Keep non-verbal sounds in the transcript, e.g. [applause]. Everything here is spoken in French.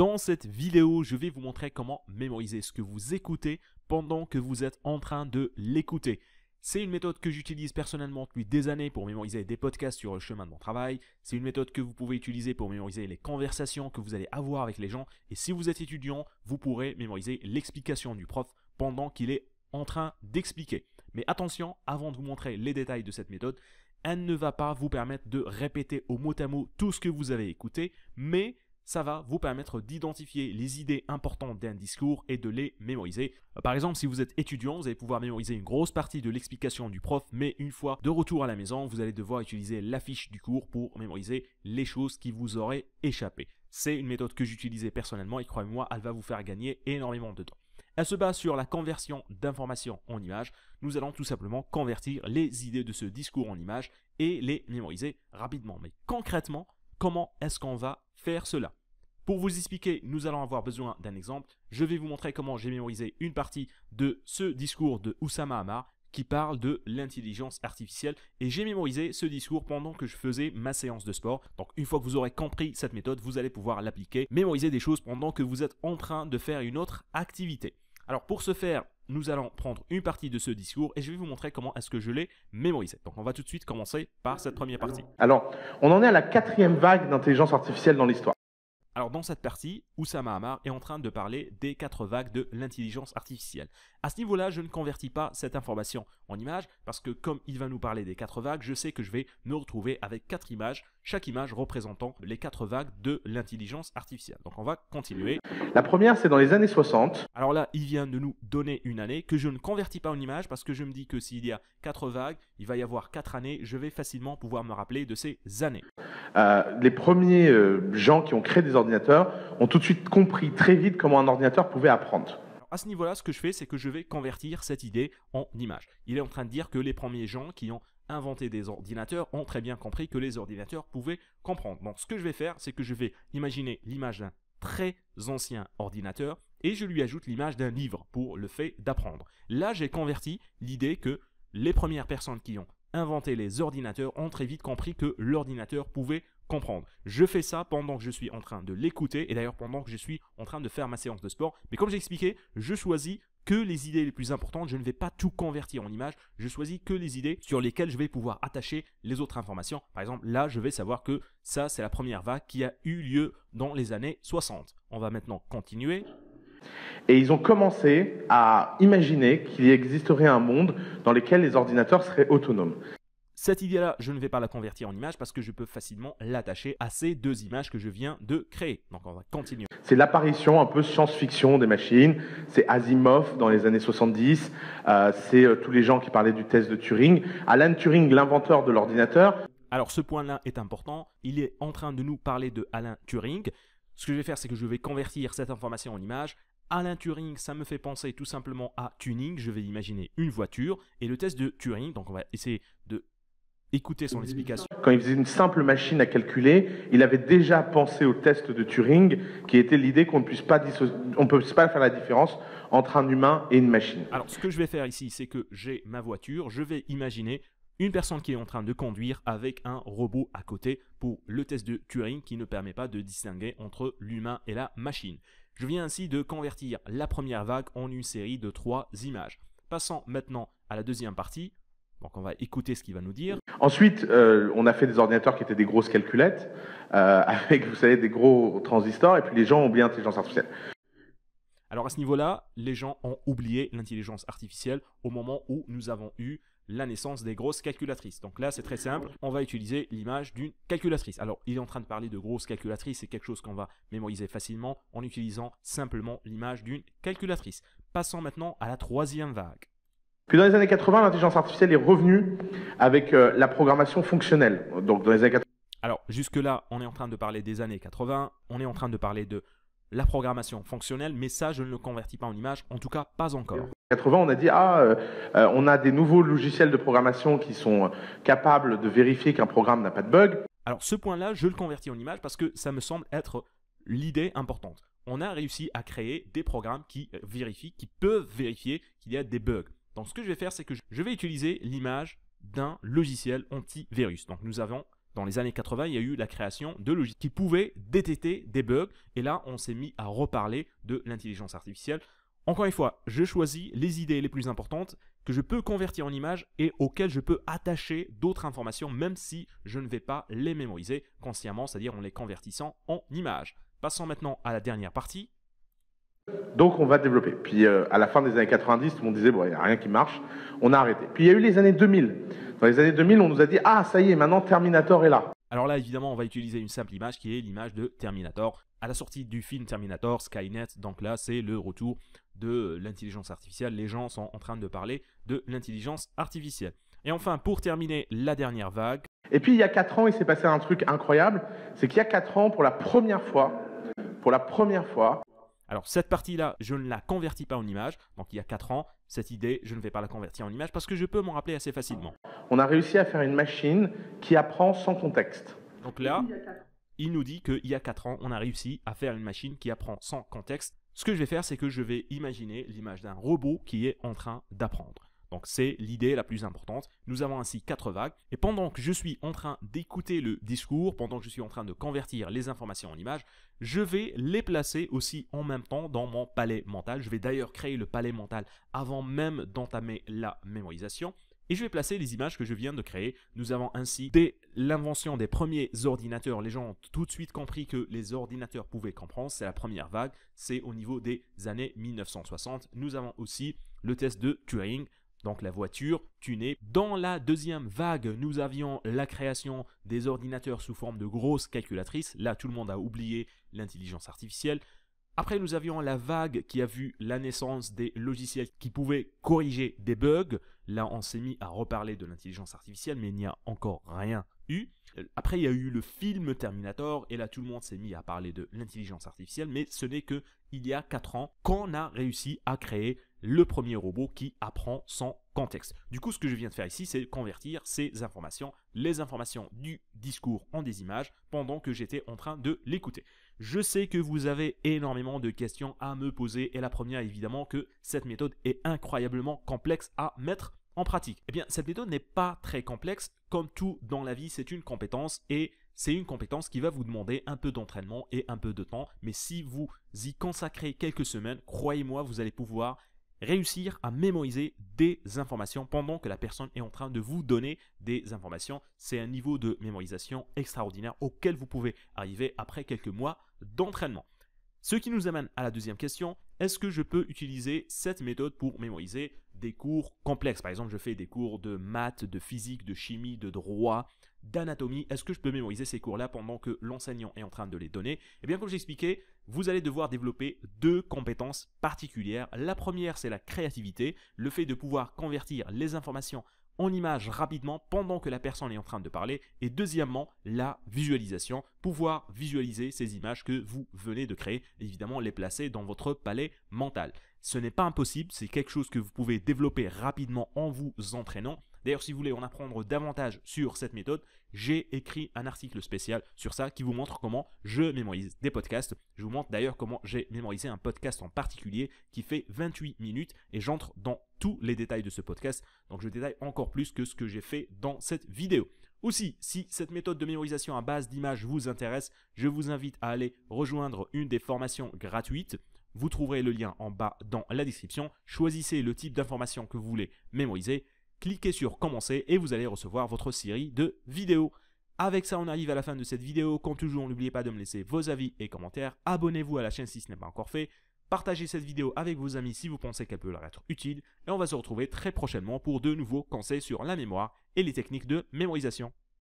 Dans cette vidéo, je vais vous montrer comment mémoriser ce que vous écoutez pendant que vous êtes en train de l'écouter. C'est une méthode que j'utilise personnellement depuis des années pour mémoriser des podcasts sur le chemin de mon travail. C'est une méthode que vous pouvez utiliser pour mémoriser les conversations que vous allez avoir avec les gens. Et si vous êtes étudiant, vous pourrez mémoriser l'explication du prof pendant qu'il est en train d'expliquer. Mais attention, avant de vous montrer les détails de cette méthode, elle ne va pas vous permettre de répéter au mot à mot tout ce que vous avez écouté, mais ça va vous permettre d'identifier les idées importantes d'un discours et de les mémoriser. Euh, par exemple, si vous êtes étudiant, vous allez pouvoir mémoriser une grosse partie de l'explication du prof, mais une fois de retour à la maison, vous allez devoir utiliser l'affiche du cours pour mémoriser les choses qui vous auraient échappé. C'est une méthode que j'utilisais personnellement et croyez-moi, elle va vous faire gagner énormément de temps. Elle se base sur la conversion d'informations en images. Nous allons tout simplement convertir les idées de ce discours en images et les mémoriser rapidement. Mais concrètement, comment est-ce qu'on va faire cela pour vous expliquer, nous allons avoir besoin d'un exemple. Je vais vous montrer comment j'ai mémorisé une partie de ce discours de Oussama Hamar qui parle de l'intelligence artificielle et j'ai mémorisé ce discours pendant que je faisais ma séance de sport. Donc une fois que vous aurez compris cette méthode, vous allez pouvoir l'appliquer, mémoriser des choses pendant que vous êtes en train de faire une autre activité. Alors pour ce faire, nous allons prendre une partie de ce discours et je vais vous montrer comment est-ce que je l'ai mémorisé. Donc on va tout de suite commencer par cette première partie. Alors, on en est à la quatrième vague d'intelligence artificielle dans l'histoire. Alors dans cette partie, Oussama Hamar est en train de parler des quatre vagues de l'intelligence artificielle. À ce niveau-là, je ne convertis pas cette information en image parce que comme il va nous parler des quatre vagues, je sais que je vais me retrouver avec quatre images chaque image représentant les quatre vagues de l'intelligence artificielle. Donc on va continuer. La première, c'est dans les années 60. Alors là, il vient de nous donner une année que je ne convertis pas en image parce que je me dis que s'il y a quatre vagues, il va y avoir quatre années, je vais facilement pouvoir me rappeler de ces années. Euh, les premiers euh, gens qui ont créé des ordinateurs ont tout de suite compris très vite comment un ordinateur pouvait apprendre à ce niveau-là, ce que je fais, c'est que je vais convertir cette idée en image. Il est en train de dire que les premiers gens qui ont inventé des ordinateurs ont très bien compris que les ordinateurs pouvaient comprendre. Donc ce que je vais faire, c'est que je vais imaginer l'image d'un très ancien ordinateur et je lui ajoute l'image d'un livre pour le fait d'apprendre. Là, j'ai converti l'idée que les premières personnes qui ont inventé les ordinateurs ont très vite compris que l'ordinateur pouvait comprendre. Je fais ça pendant que je suis en train de l'écouter et d'ailleurs pendant que je suis en train de faire ma séance de sport. Mais comme j'ai expliqué, je choisis que les idées les plus importantes, je ne vais pas tout convertir en images, je choisis que les idées sur lesquelles je vais pouvoir attacher les autres informations. Par exemple, là, je vais savoir que ça, c'est la première vague qui a eu lieu dans les années 60. On va maintenant continuer. Et ils ont commencé à imaginer qu'il existerait un monde dans lequel les ordinateurs seraient autonomes. Cette idée-là, je ne vais pas la convertir en image parce que je peux facilement l'attacher à ces deux images que je viens de créer. Donc on va continuer. C'est l'apparition un peu science-fiction des machines. C'est Asimov dans les années 70. Euh, c'est euh, tous les gens qui parlaient du test de Turing. Alan Turing, l'inventeur de l'ordinateur. Alors ce point-là est important. Il est en train de nous parler de Alan Turing. Ce que je vais faire, c'est que je vais convertir cette information en image. Alain Turing, ça me fait penser tout simplement à tuning. Je vais imaginer une voiture et le test de Turing. Donc, on va essayer de Écoutez son explication. Quand il faisait une simple machine à calculer, il avait déjà pensé au test de Turing, qui était l'idée qu'on ne puisse pas, on peut pas faire la différence entre un humain et une machine. Alors, ce que je vais faire ici, c'est que j'ai ma voiture, je vais imaginer une personne qui est en train de conduire avec un robot à côté pour le test de Turing qui ne permet pas de distinguer entre l'humain et la machine. Je viens ainsi de convertir la première vague en une série de trois images. Passons maintenant à la deuxième partie, donc on va écouter ce qu'il va nous dire. Ensuite, euh, on a fait des ordinateurs qui étaient des grosses calculettes, euh, [laughs] avec, vous savez, des gros transistors, et puis les gens ont oublié l'intelligence artificielle. Alors à ce niveau-là, les gens ont oublié l'intelligence artificielle au moment où nous avons eu la naissance des grosses calculatrices. Donc là, c'est très simple, on va utiliser l'image d'une calculatrice. Alors, il est en train de parler de grosses calculatrices, c'est quelque chose qu'on va mémoriser facilement en utilisant simplement l'image d'une calculatrice. Passons maintenant à la troisième vague. Puis dans les années 80, l'intelligence artificielle est revenue avec euh, la programmation fonctionnelle. Donc dans les Alors jusque-là, on est en train de parler des années 80, on est en train de parler de la programmation fonctionnelle, mais ça, je ne le convertis pas en image, en tout cas pas encore. 80, on a dit, ah, euh, euh, on a des nouveaux logiciels de programmation qui sont capables de vérifier qu'un programme n'a pas de bug. Alors ce point-là, je le convertis en image parce que ça me semble être l'idée importante. On a réussi à créer des programmes qui vérifient, qui peuvent vérifier qu'il y a des bugs. Donc ce que je vais faire, c'est que je vais utiliser l'image d'un logiciel antivirus. Donc nous avons dans les années 80, il y a eu la création de logiciels qui pouvaient détecter des bugs. Et là, on s'est mis à reparler de l'intelligence artificielle. Encore une fois, je choisis les idées les plus importantes que je peux convertir en images et auxquelles je peux attacher d'autres informations, même si je ne vais pas les mémoriser consciemment, c'est-à-dire en les convertissant en images. Passons maintenant à la dernière partie, donc on va développer. Puis euh, à la fin des années 90, monde disait, bon, il n'y a rien qui marche, on a arrêté. Puis il y a eu les années 2000. Dans les années 2000, on nous a dit, ah, ça y est, maintenant Terminator est là. Alors là, évidemment, on va utiliser une simple image qui est l'image de Terminator. À la sortie du film Terminator, Skynet, donc là, c'est le retour de l'intelligence artificielle. Les gens sont en train de parler de l'intelligence artificielle. Et enfin, pour terminer, la dernière vague. Et puis, il y a 4 ans, il s'est passé un truc incroyable. C'est qu'il y a 4 ans, pour la première fois, pour la première fois, alors cette partie-là, je ne la convertis pas en image. Donc il y a 4 ans, cette idée, je ne vais pas la convertir en image parce que je peux m'en rappeler assez facilement. On a réussi à faire une machine qui apprend sans contexte. Donc là, il nous dit qu'il y a 4 ans, on a réussi à faire une machine qui apprend sans contexte. Ce que je vais faire, c'est que je vais imaginer l'image d'un robot qui est en train d'apprendre. Donc c'est l'idée la plus importante. Nous avons ainsi quatre vagues. Et pendant que je suis en train d'écouter le discours, pendant que je suis en train de convertir les informations en images, je vais les placer aussi en même temps dans mon palais mental. Je vais d'ailleurs créer le palais mental avant même d'entamer la mémorisation et je vais placer les images que je viens de créer. Nous avons ainsi, dès l'invention des premiers ordinateurs, les gens ont tout de suite compris que les ordinateurs pouvaient comprendre, c'est la première vague, c'est au niveau des années 1960. Nous avons aussi le test de Turing, donc la voiture tunée. Dans la deuxième vague, nous avions la création des ordinateurs sous forme de grosses calculatrices. Là, tout le monde a oublié l'intelligence artificielle. Après, nous avions la vague qui a vu la naissance des logiciels qui pouvaient corriger des bugs. Là, on s'est mis à reparler de l'intelligence artificielle, mais il n'y a encore rien eu. Après, il y a eu le film Terminator, et là, tout le monde s'est mis à parler de l'intelligence artificielle, mais ce n'est que il y a 4 ans qu'on a réussi à créer le premier robot qui apprend sans contexte. Du coup, ce que je viens de faire ici, c'est convertir ces informations, les informations du discours en des images pendant que j'étais en train de l'écouter. Je sais que vous avez énormément de questions à me poser et la première, évidemment, que cette méthode est incroyablement complexe à mettre en pratique. Eh bien, cette méthode n'est pas très complexe. Comme tout dans la vie, c'est une compétence et c'est une compétence qui va vous demander un peu d'entraînement et un peu de temps. Mais si vous y consacrez quelques semaines, croyez-moi, vous allez pouvoir réussir à mémoriser des informations pendant que la personne est en train de vous donner des informations. C'est un niveau de mémorisation extraordinaire auquel vous pouvez arriver après quelques mois d'entraînement. Ce qui nous amène à la deuxième question, est-ce que je peux utiliser cette méthode pour mémoriser des cours complexes Par exemple, je fais des cours de maths, de physique, de chimie, de droit, d'anatomie. Est-ce que je peux mémoriser ces cours-là pendant que l'enseignant est en train de les donner Eh bien, comme j'ai expliqué, vous allez devoir développer deux compétences particulières. La première, c'est la créativité, le fait de pouvoir convertir les informations en images rapidement pendant que la personne est en train de parler. Et deuxièmement, la visualisation, pouvoir visualiser ces images que vous venez de créer, évidemment les placer dans votre palais mental. Ce n'est pas impossible, c'est quelque chose que vous pouvez développer rapidement en vous entraînant D'ailleurs, si vous voulez en apprendre davantage sur cette méthode, j'ai écrit un article spécial sur ça qui vous montre comment je mémorise des podcasts. Je vous montre d'ailleurs comment j'ai mémorisé un podcast en particulier qui fait 28 minutes et j'entre dans tous les détails de ce podcast. Donc je détaille encore plus que ce que j'ai fait dans cette vidéo. Aussi, si cette méthode de mémorisation à base d'images vous intéresse, je vous invite à aller rejoindre une des formations gratuites. Vous trouverez le lien en bas dans la description. Choisissez le type d'information que vous voulez mémoriser cliquez sur commencer et vous allez recevoir votre série de vidéos. Avec ça, on arrive à la fin de cette vidéo. Comme toujours, n'oubliez pas de me laisser vos avis et commentaires. Abonnez-vous à la chaîne si ce n'est pas encore fait. Partagez cette vidéo avec vos amis si vous pensez qu'elle peut leur être utile. Et on va se retrouver très prochainement pour de nouveaux conseils sur la mémoire et les techniques de mémorisation.